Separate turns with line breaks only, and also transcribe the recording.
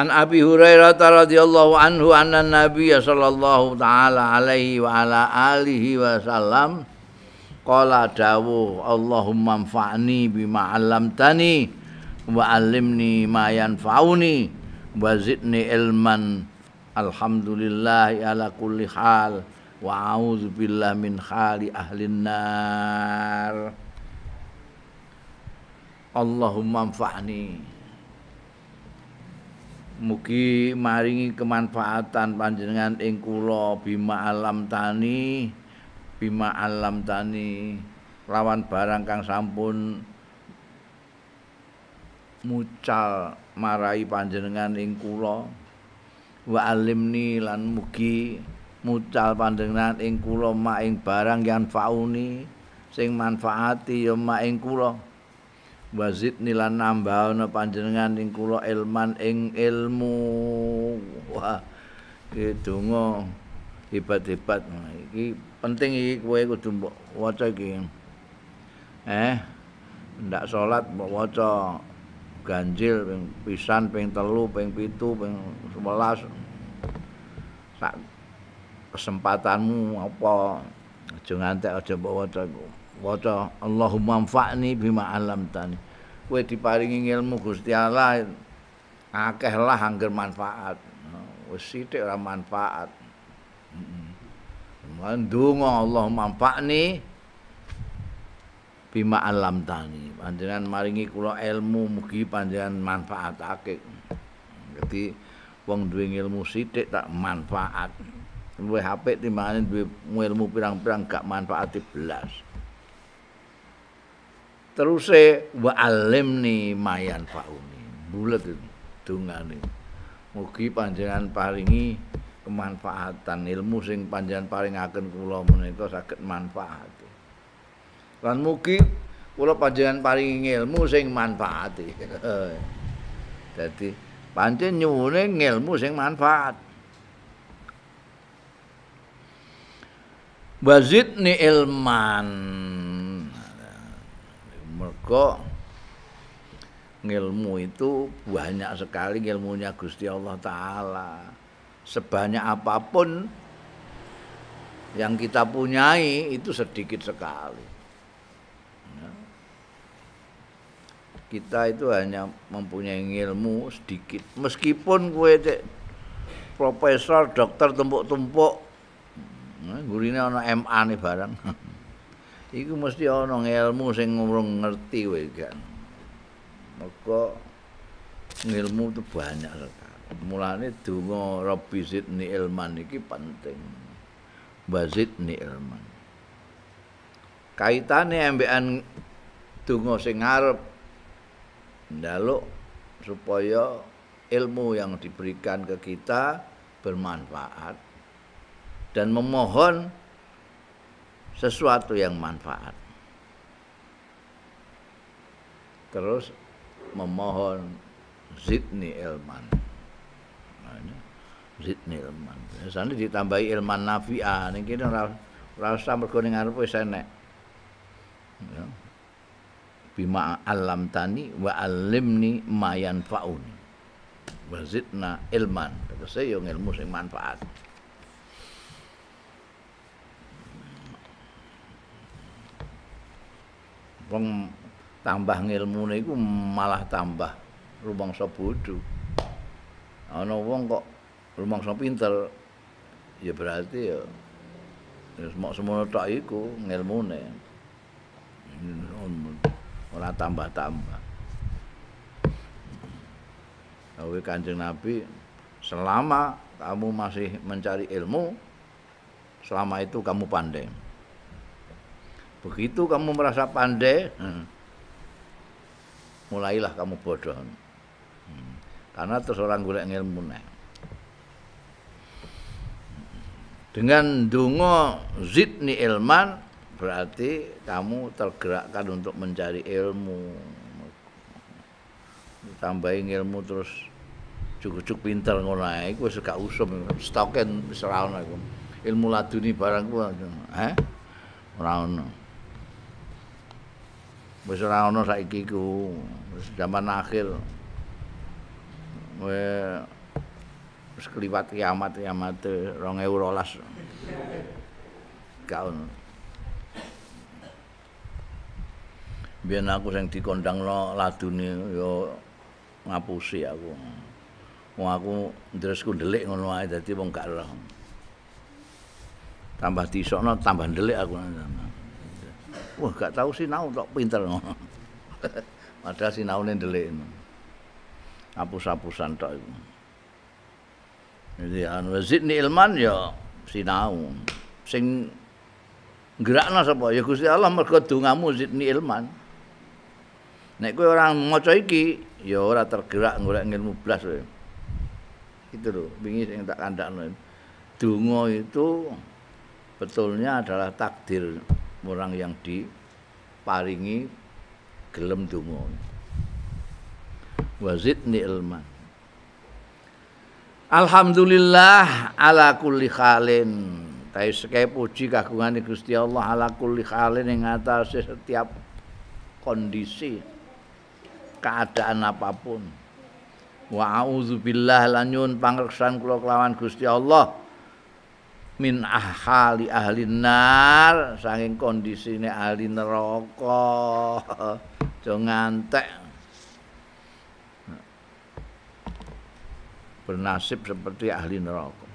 An Abi Hurairah radhiyallahu anhu anna Nabi sallallahu taala alaihi wa ala alihi wasallam qala dawu Allahumma manfa'ni bima 'allamtani wa 'allimni ma yanfa'uni wa zidni ilman alhamdulillah ala kulli hal wa a'udzu billahi min khali ahli nar Allahumma manfa'ni Mugi maringi kemanfaatan panjenengan ing kula bima alam tani bima alam tani lawan barang kang sampun mucal marai panjenengan ing kula wa lan mugi mucal panjenengan ing kula mak ing barang yang fauni sing manfaati ya mak ing kula wazid nila nambahana ana panjenengan ing kula ilman ing ilmu wah iki donga hebat-hebat iki penting iki kowe kudu waca iki eh ndak salat mbok waca ganjil ping pisan ping telu ping pitu ping 11 sak kesempatanmu apa aja ngantek aja mbok waca waca Allahumma anfa'ni bima tani. Kue diparingi ilmu Gusti Allah akeh lah angger manfaat wis sithik ora manfaat Mandunga Allahumma anfa'ni bima alam tani panjenengan maringi kula ilmu mugi panjenengan manfaatake dadi wong duwe ilmu sithik tak manfaat Duwe HP timbangane duwe ilmu pirang-pirang gak manfaat blas terus wa alimni mayan fauni bulat itu dungane mugi panjenengan paringi kemanfaatan ilmu sing panjenengan paringaken kula menika saged manfaat lan mugi kula panjenengan paringi ilmu sing manfaat dadi pancen nyuwune ilmu sing manfaat Wazidni ilman mergo ngilmu itu banyak sekali ilmunya Gusti Allah taala. Sebanyak apapun yang kita punyai itu sedikit sekali. Ya. Kita itu hanya mempunyai ilmu sedikit. Meskipun gue profesor, dokter tumpuk-tumpuk, ya, Gurinya ana MA nih barang. iku mesti ana ilmu sing ngurung ngerti kowe kan mergo ilmu itu banyak mulane donga rabbi zidni ilman iki penting bazidni ilman kaitane ambekan donga sing ngarep ndaluk supaya ilmu yang diberikan ke kita bermanfaat dan memohon sesuatu yang manfaat. Terus memohon zidni ilman. Nah, ini zidni ilman. Biasanya ditambahi ilman nafi'ah. Ini kita rasa mergo ning arep wis Ya. Bima alam tani wa alimni mayan faun. Wazidna ilman. saya yang ilmu yang manfaat. wong tambah ngilmune iku malah tambah rumangsa bodho. Ana wong kok rumangsa pinter ya berarti ya terus mok semono iku ngilmune. Ora tambah-tambah. Awe Kanjeng Nabi selama kamu masih mencari ilmu selama itu kamu pandai. Begitu kamu merasa pandai, hmm, mulailah kamu bodoh. Hmm, karena terus orang golek ilmu nek. Dengan dungo zidni ilman berarti kamu tergerakkan untuk mencari ilmu. Tambahin ilmu terus cukup-cukup pintar ngono ae iku gak usum stoken wis Ilmu laduni barang ku. eh? Ora ono. wis ora ana saiki ku zaman akhir we wis kliwat kiamat kiamat 2012 kaun biyen aku sing dikondangno ladune ya ngapusi aku wong aku ndresku ndelik ngono ae dadi wong gak tambah disokno tambah ndelik aku nang Wah, gak tahu sinau tok pinter ngono. Padahal sinau ne ndelik. Apus-apusan tok itu. Jadi anu zidni ilman ya sinau. Sing gerakna sapa ya Gusti Allah mergo dungamu zidni ilman. Nek kowe orang maca iki ya ora tergerak golek ilmu blas kowe. Itu lho, tak kandakno. Dungo itu betulnya adalah takdir orang yang diparingi gelem Wazid wazidni ilman Alhamdulillah ala kulli khalin Tapi sekai puji kagungan Gusti Allah ala kulli khalin yang atas setiap kondisi keadaan apapun wa auzubillah lan nyun pangreksan kula kelawan Gusti Allah min ahali ahli nar saking kondisine ahli neraka aja ngantek bernasib seperti ahli neraka